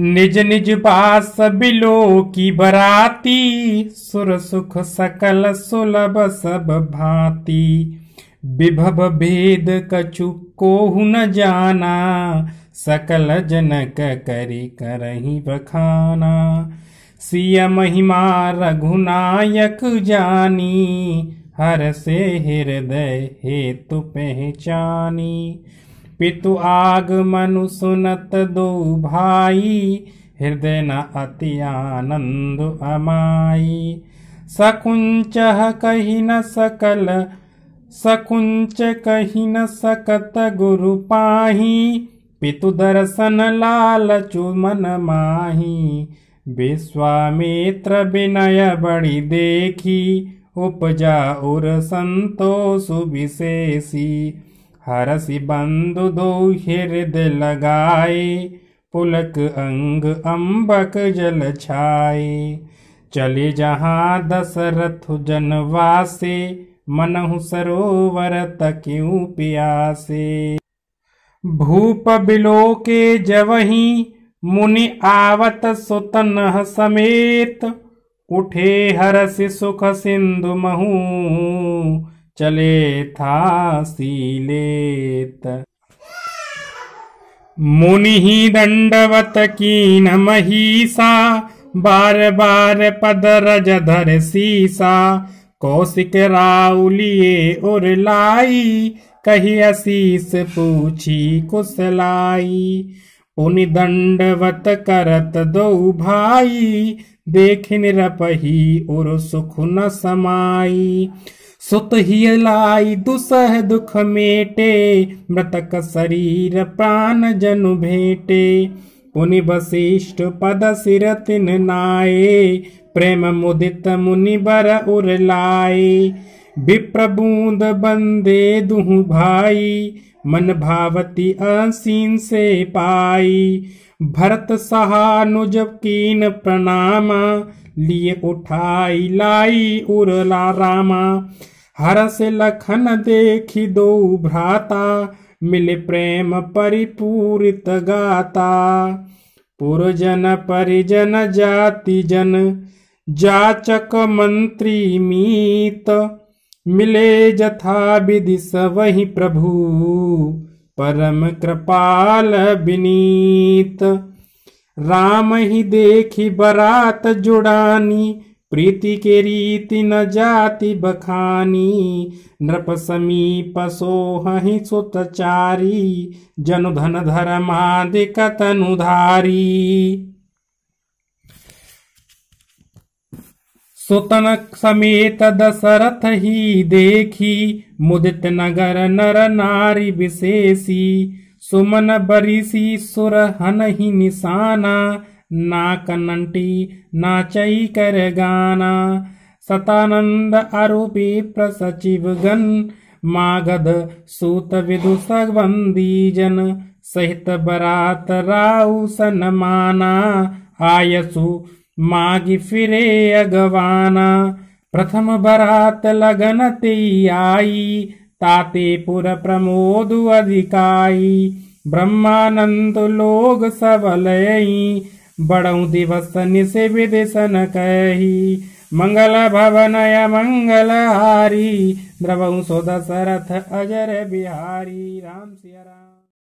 निज निज पास बिलो की बराती सुर सुख सकल सुलभ सब भांति विभव भेद कछु को न जाना सकल जनक करी करही बखाना सिय महिमा रघुनायक जानी हर से हृदय हेतु पहचानी पितु दो भाई हृदय न अति आनन्द सकुंच सकुञ्च कहिन सकल शकुञ्च कहिन सकत गुरु पाही, पितु दर्शन लाल चुमन माहि विश्वामित्र विनय बड़ी देखी, उपजा उर विशेषी हरसि बंधु दो हृद लगाए पुलक अंग अंबक जल छाए चले जहाँ दशरथ जनवासे मनहु सरोवर तक प्यासे भूप बिलोके जवही मुनि आवत सुतन समेत उठे हरसि सुख सिंधु महू चले था सीले मुनि ही दंडवत की न नमहीसा बार बार पद रज धर सीसा कौशिक राउलिए उर लाई कही असीस पूछी कुसलाई उनि दंडवत करत दो भाई देख निरपही उर सुख न समाई सुत ही लाई दुसह दुख मेटे मृतक शरीर प्राण जनु भेटे पुनि वशिष्ठ पद सिर तिन नाये प्रेम मुदित मुनि बर उर लाए विप्रबूंद बंदे दुह भाई मन भावती असीन से पाई भरत सहानुज कीन प्रणामा लिए उठाई लाई उरला रामा हरस लखन देखी दो भ्राता मिले प्रेम परिपूरित गाता पुरजन परिजन जाति जन जाचक मंत्री मीत मिले जथा विधि वही प्रभु परम कृपाल विनीत राम ही देखी बरात जुड़ानी प्रीति के रीति न जाति बखानी नृप समीप सोहि सुतचारी जनु धन धर्मादि कतनुधारी सुतनक समेत दशरथ ही देखी मुदित नगर नर नारी विशेषी सुमन बरिसी सुर हन ही निशाना नाकनंटी नाचई कर गाना सतानंद आरोपी प्रसचिव गण मागध सूत विदु जन सहित बरात राउ सन माना आयसु मागी फिरे अगवाना प्रथम बरात लगन ते आई ताते पुर प्रमोद अधिकाई ब्रह्मानंद लोग सबलई बड़ऊ दिवस निस विदिशन कही मंगल भवन मंगल हारी द्रवऊ सो दशरथ अजर बिहारी राम सिया राम